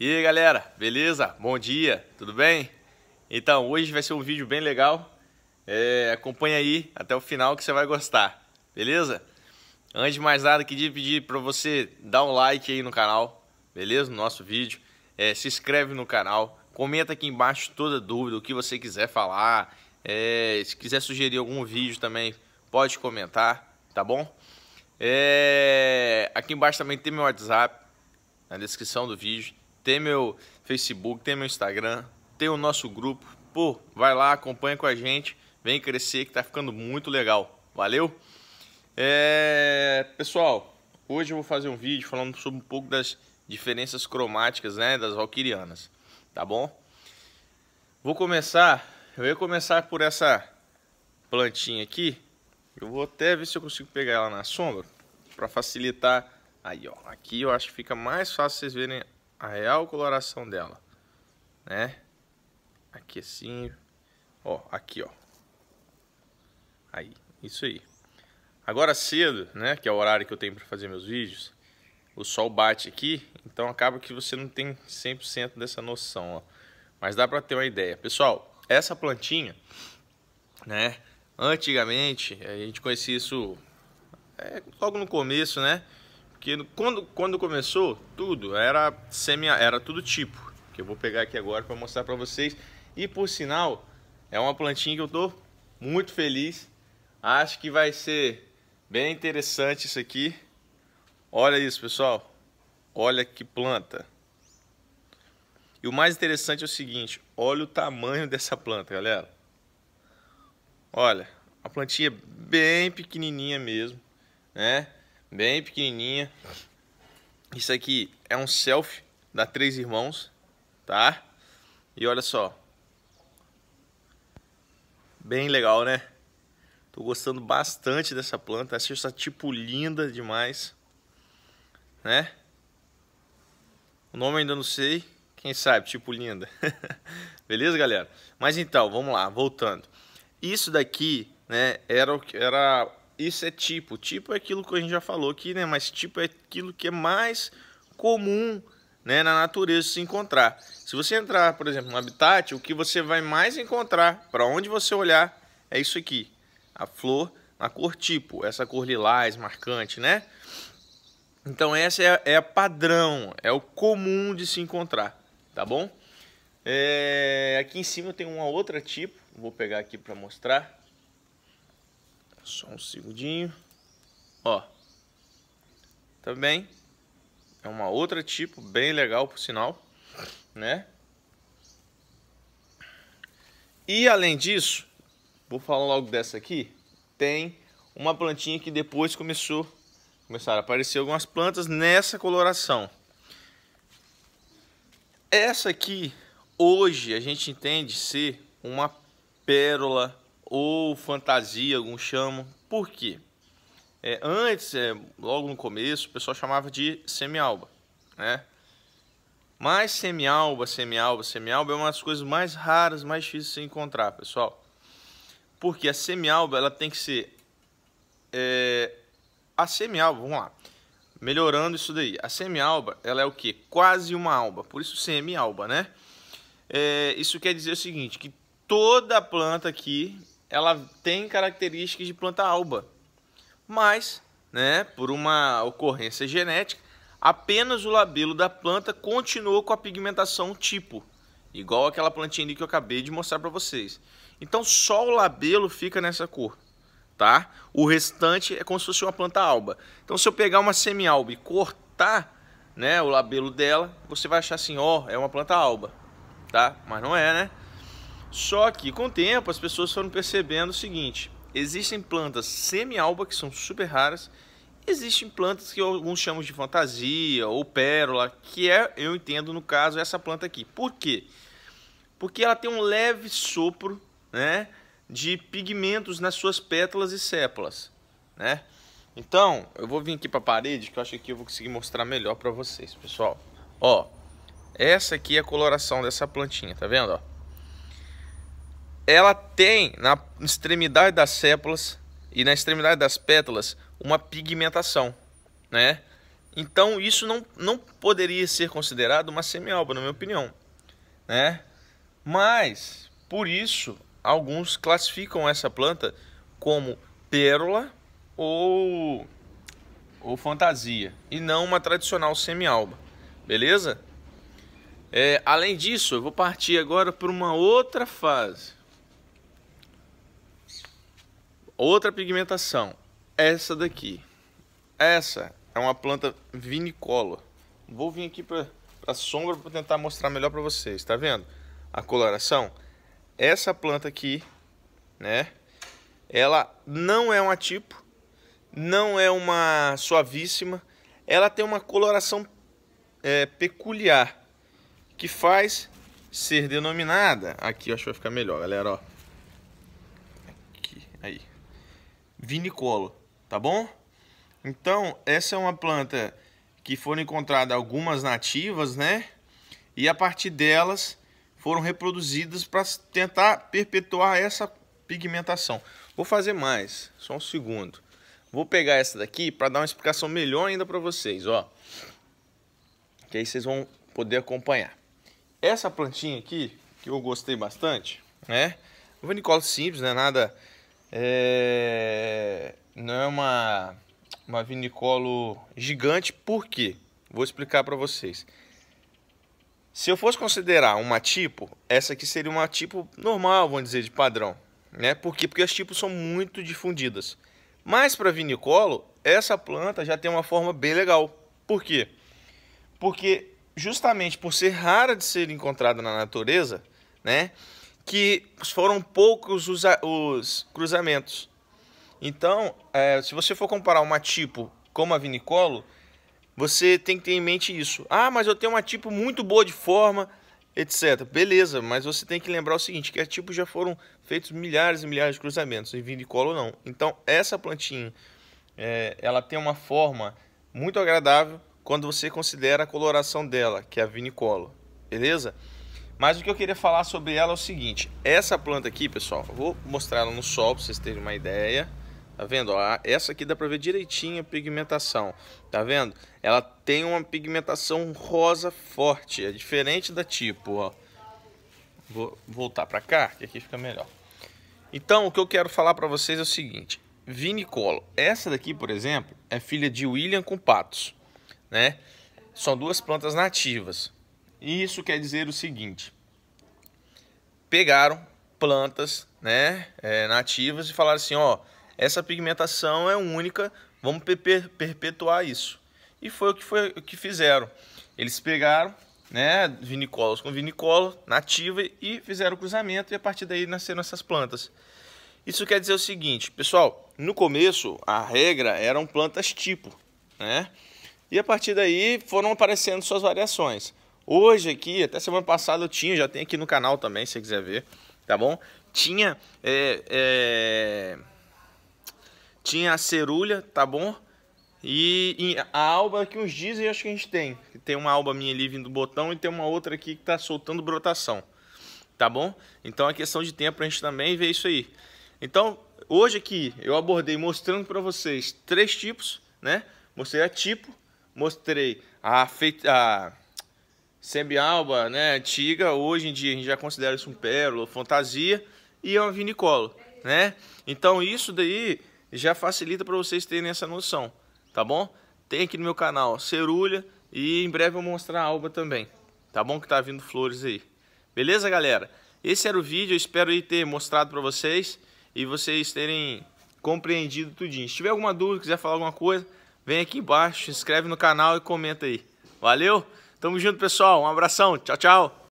E aí galera, beleza? Bom dia, tudo bem? Então, hoje vai ser um vídeo bem legal. É, acompanha aí até o final que você vai gostar, beleza? Antes de mais nada, queria pedir para você dar um like aí no canal, beleza? No nosso vídeo. É, se inscreve no canal, comenta aqui embaixo toda dúvida, o que você quiser falar. É, se quiser sugerir algum vídeo também, pode comentar, tá bom? É, aqui embaixo também tem meu WhatsApp, na descrição do vídeo tem meu Facebook, tem meu Instagram, tem o nosso grupo. Pô, vai lá, acompanha com a gente, vem crescer que tá ficando muito legal. Valeu? É... Pessoal, hoje eu vou fazer um vídeo falando sobre um pouco das diferenças cromáticas né, das valquirianas, tá bom? Vou começar, eu ia começar por essa plantinha aqui, eu vou até ver se eu consigo pegar ela na sombra, para facilitar, aí ó, aqui eu acho que fica mais fácil vocês verem a real coloração dela, né? Aqui assim, ó, aqui, ó. Aí, isso aí. Agora cedo, né, que é o horário que eu tenho para fazer meus vídeos, o sol bate aqui, então acaba que você não tem 100% dessa noção, ó. Mas dá para ter uma ideia. Pessoal, essa plantinha, né, antigamente, a gente conhecia isso é, logo no começo, né, porque quando, quando começou, tudo era semi, era tudo tipo. Que eu vou pegar aqui agora para mostrar para vocês. E por sinal, é uma plantinha que eu tô muito feliz. Acho que vai ser bem interessante isso aqui. Olha isso, pessoal. Olha que planta. E o mais interessante é o seguinte, olha o tamanho dessa planta, galera. Olha, uma plantinha é bem pequenininha mesmo, né? bem pequenininha. Isso aqui é um selfie da Três Irmãos, tá? E olha só. Bem legal, né? Tô gostando bastante dessa planta. Achei essa tipo linda demais, né? O nome ainda não sei. Quem sabe, tipo linda. Beleza, galera? Mas então, vamos lá, voltando. Isso daqui, né, era, era isso é tipo. Tipo é aquilo que a gente já falou aqui, né? Mas tipo é aquilo que é mais comum né, na natureza se encontrar. Se você entrar, por exemplo, no habitat, o que você vai mais encontrar, para onde você olhar, é isso aqui. A flor na cor tipo, essa cor lilás marcante, né? Então essa é a, é a padrão, é o comum de se encontrar, tá bom? É, aqui em cima tem uma outra tipo, vou pegar aqui para mostrar. Só um segundinho. Ó. Tá bem? É uma outra tipo, bem legal por sinal, né? E além disso, vou falar logo dessa aqui, tem uma plantinha que depois começou começaram a aparecer algumas plantas nessa coloração. Essa aqui hoje a gente entende ser uma pérola ou fantasia, alguns chamam. Por quê? É, antes, é, logo no começo, o pessoal chamava de semialba, né? Mas semialba, semialba, semialba é uma das coisas mais raras, mais difíceis de se encontrar, pessoal. Porque a semialba, ela tem que ser... É, a semialba, vamos lá. Melhorando isso daí. A semialba, ela é o que? Quase uma alba. Por isso semialba, né? É, isso quer dizer o seguinte, que toda planta aqui ela tem características de planta alba. Mas, né, por uma ocorrência genética, apenas o labelo da planta continuou com a pigmentação tipo, igual aquela plantinha ali que eu acabei de mostrar para vocês. Então só o labelo fica nessa cor, tá? O restante é como se fosse uma planta alba. Então se eu pegar uma semi-alba e cortar, né, o labelo dela, você vai achar assim, ó, oh, é uma planta alba, tá? Mas não é, né? Só que com o tempo as pessoas foram percebendo o seguinte: existem plantas semi-alba que são super raras, existem plantas que alguns chamam de fantasia ou pérola, que é, eu entendo no caso, essa planta aqui. Por quê? Porque ela tem um leve sopro, né, de pigmentos nas suas pétalas e sépalas, né? Então, eu vou vir aqui para a parede, que eu acho que eu vou conseguir mostrar melhor para vocês, pessoal. Ó, essa aqui é a coloração dessa plantinha, tá vendo? Ó, ela tem na extremidade das sépalas e na extremidade das pétalas uma pigmentação, né? Então isso não, não poderia ser considerado uma semialba, na minha opinião, né? Mas por isso alguns classificam essa planta como pérola ou ou fantasia e não uma tradicional semialba, beleza? É, além disso, eu vou partir agora para uma outra fase Outra pigmentação, essa daqui. Essa é uma planta vinicola. Vou vir aqui para a sombra para tentar mostrar melhor para vocês. Tá vendo a coloração? Essa planta aqui, né? Ela não é uma tipo, não é uma suavíssima. Ela tem uma coloração é, peculiar que faz ser denominada. Aqui eu acho que vai ficar melhor, galera. Ó. Aqui, aí. Vinicolo, tá bom? Então, essa é uma planta que foram encontradas algumas nativas, né? E a partir delas foram reproduzidas para tentar perpetuar essa pigmentação. Vou fazer mais, só um segundo. Vou pegar essa daqui para dar uma explicação melhor ainda para vocês, ó. Que aí vocês vão poder acompanhar. Essa plantinha aqui, que eu gostei bastante, né? Vanicola simples, né? Nada é, não é uma, uma vinicolo gigante, por quê? Vou explicar para vocês. Se eu fosse considerar uma tipo, essa aqui seria uma tipo normal, vamos dizer, de padrão. Né? Por quê? Porque as tipos são muito difundidas. Mas para vinicolo, essa planta já tem uma forma bem legal. Por quê? Porque justamente por ser rara de ser encontrada na natureza, né? que foram poucos os, os cruzamentos. Então, é, se você for comparar uma tipo como a Vinicolo, você tem que ter em mente isso. Ah, mas eu tenho uma tipo muito boa de forma, etc. Beleza, mas você tem que lembrar o seguinte, que a tipo já foram feitos milhares e milhares de cruzamentos, em Vinicolo não. Então, essa plantinha, é, ela tem uma forma muito agradável quando você considera a coloração dela, que é a Vinicolo. Beleza? Mas o que eu queria falar sobre ela é o seguinte: essa planta aqui, pessoal, vou mostrar ela no sol para vocês terem uma ideia. Tá vendo? Ó, ah, essa aqui dá para ver direitinho a pigmentação. Tá vendo? Ela tem uma pigmentação rosa forte, é diferente da tipo, ó. Vou voltar para cá, que aqui fica melhor. Então, o que eu quero falar para vocês é o seguinte: vinicolo. Essa daqui, por exemplo, é filha de William com patos, né? São duas plantas nativas. E isso quer dizer o seguinte: pegaram plantas né, é, nativas e falaram assim: ó, essa pigmentação é única, vamos per perpetuar isso. E foi o que, foi, o que fizeram. Eles pegaram né, vinicolas com vinicola nativa e fizeram o cruzamento, e a partir daí nasceram essas plantas. Isso quer dizer o seguinte, pessoal: no começo a regra eram plantas tipo, né? E a partir daí foram aparecendo suas variações. Hoje aqui, até semana passada eu tinha, já tem aqui no canal também, se você quiser ver, tá bom? Tinha, é, é, tinha a cerulha, tá bom? E, e, a alba que uns dias eu acho que a gente tem. Tem uma alba minha ali vindo do botão e tem uma outra aqui que tá soltando brotação. Tá bom? Então é questão de tempo a gente também ver isso aí. Então, hoje aqui eu abordei mostrando para vocês três tipos, né? Mostrei a tipo, mostrei a feita. A Sembialba, né, antiga, hoje em dia a gente já considera isso um pérola, fantasia, e é uma vinicola, né? Então isso daí já facilita para vocês terem essa noção, tá bom? Tem aqui no meu canal cerulha e em breve eu vou mostrar a alba também, tá bom? Que tá vindo flores aí. Beleza, galera? Esse era o vídeo, eu espero ter mostrado para vocês e vocês terem compreendido tudinho. Se tiver alguma dúvida, quiser falar alguma coisa, vem aqui embaixo, se inscreve no canal e comenta aí. Valeu? Tamo junto, pessoal. Um abração. Tchau, tchau.